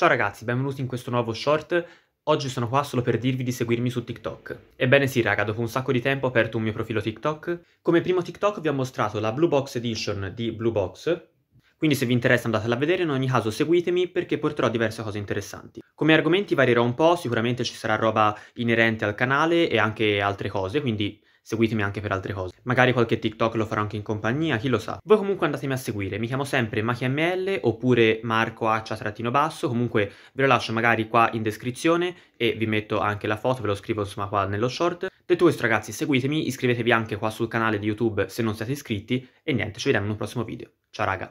Ciao ragazzi, benvenuti in questo nuovo short. Oggi sono qua solo per dirvi di seguirmi su TikTok. Ebbene sì raga, dopo un sacco di tempo ho aperto un mio profilo TikTok. Come primo TikTok vi ho mostrato la Blue Box Edition di Blue Box, quindi se vi interessa andatela a vedere, in ogni caso seguitemi perché porterò diverse cose interessanti. Come argomenti varierò un po', sicuramente ci sarà roba inerente al canale e anche altre cose, quindi seguitemi anche per altre cose. Magari qualche TikTok lo farò anche in compagnia, chi lo sa. Voi comunque andatemi a seguire, mi chiamo sempre MachiML oppure Marco Accia-Basso, comunque ve lo lascio magari qua in descrizione e vi metto anche la foto, ve lo scrivo insomma qua nello short. Detto questo ragazzi, seguitemi, iscrivetevi anche qua sul canale di YouTube se non siete iscritti e niente, ci vediamo in un prossimo video. Ciao raga!